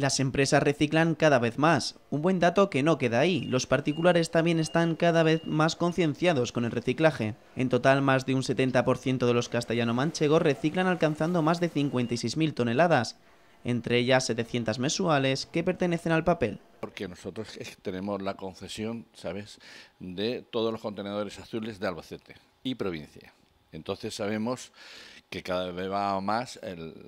Las empresas reciclan cada vez más. Un buen dato que no queda ahí. Los particulares también están cada vez más concienciados con el reciclaje. En total, más de un 70% de los castellano-manchegos reciclan alcanzando más de 56.000 toneladas, entre ellas 700 mensuales que pertenecen al papel. Porque nosotros tenemos la concesión, ¿sabes?, de todos los contenedores azules de Albacete y provincia. Entonces sabemos que cada vez va más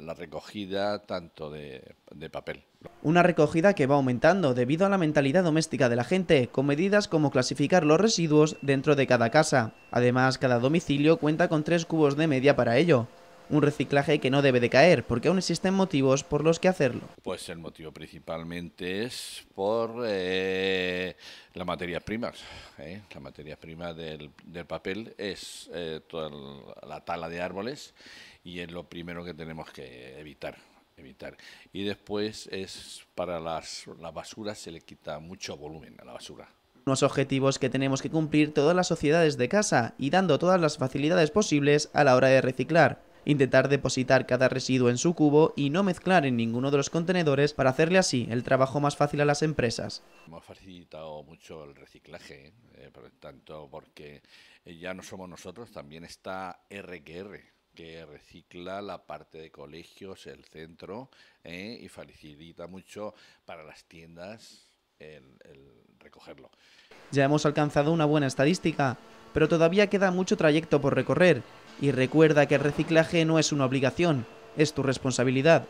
la recogida tanto de papel. Una recogida que va aumentando debido a la mentalidad doméstica de la gente, con medidas como clasificar los residuos dentro de cada casa. Además, cada domicilio cuenta con tres cubos de media para ello un reciclaje que no debe de caer, porque aún existen motivos por los que hacerlo. Pues el motivo principalmente es por eh, las materias primas. ¿eh? La materia prima del, del papel es eh, toda la tala de árboles y es lo primero que tenemos que evitar evitar. Y después es para las, la basura se le quita mucho volumen a la basura. Unos objetivos que tenemos que cumplir todas las sociedades de casa y dando todas las facilidades posibles a la hora de reciclar intentar depositar cada residuo en su cubo y no mezclar en ninguno de los contenedores para hacerle así el trabajo más fácil a las empresas. Hemos facilitado mucho el reciclaje, eh, por tanto porque eh, ya no somos nosotros, también está RQR que recicla la parte de colegios, el centro, eh, y facilita mucho para las tiendas el, el recogerlo. Ya hemos alcanzado una buena estadística, pero todavía queda mucho trayecto por recorrer y recuerda que el reciclaje no es una obligación, es tu responsabilidad.